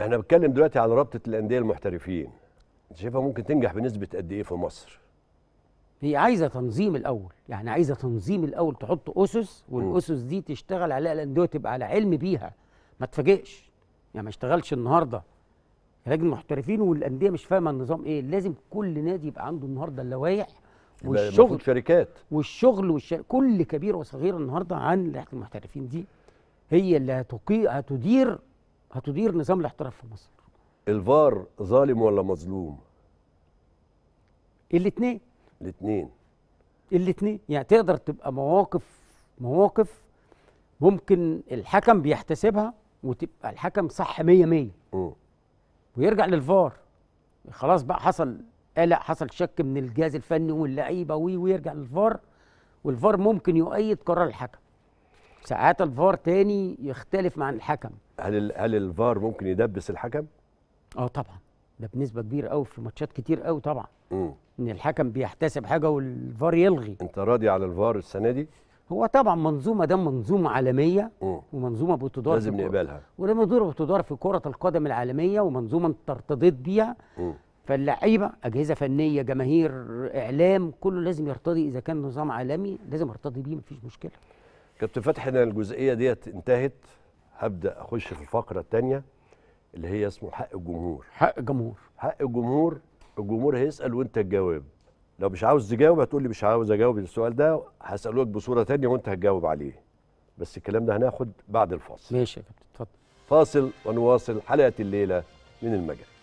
احنا بنتكلم دلوقتي على رابطه الانديه المحترفين شايفها ممكن تنجح بنسبه قد ايه في مصر هي عايزه تنظيم الاول يعني عايزه تنظيم الاول تحط اسس والاسس دي تشتغل عليها الانديه تبقى على علم بيها ما تفاجئش يعني ما اشتغلش النهارده لجنه المحترفين والانديه مش فاهمه النظام ايه لازم كل نادي يبقى عنده النهارده اللوائح والشغل شركات والشغل والشر... كل كبير وصغير النهارده عن لجنه المحترفين دي هي اللي هتقي هتدير هتدير نظام الاحتراف في مصر الفار ظالم ولا مظلوم الاثنين الاثنين الاثنين يعني تقدر تبقى مواقف مواقف ممكن الحكم بيحتسبها وتبقى الحكم صح 100 100 ويرجع للفار خلاص بقى حصل قلق حصل شك من الجهاز الفني واللعيبه وي ويرجع للفار والفار ممكن يؤيد قرار الحكم ساعات الفار تاني يختلف عن الحكم هل هل الفار ممكن يدبس الحكم؟ اه طبعا ده بنسبه كبيره قوي في ماتشات كتير قوي طبعا مم. ان الحكم بيحتسب حاجه والفار يلغي انت راضي على الفار السنه دي؟ هو طبعا منظومه ده منظومه عالميه مم. ومنظومه بتدار لازم نقبلها وده منظومه بتدار في كره القدم العالميه ومنظومه ترتضيت بيها فاللعيبه اجهزه فنيه جماهير اعلام كله لازم يرتضي اذا كان نظام عالمي لازم يرتضي بيه مفيش مشكله كابتن فتحي الجزئيه ديت انتهت هبدا اخش في الفقره الثانيه اللي هي اسمه حق الجمهور حق الجمهور حق الجمهور الجمهور هيسال وانت تجاوب لو مش عاوز تجاوب هتقول لي مش عاوز اجاوب السؤال ده هسالوك بصوره ثانيه وانت هتجاوب عليه بس الكلام ده هناخد بعد الفاصل ماشي يا كابتن اتفضل فاصل ونواصل حلقه الليله من المجال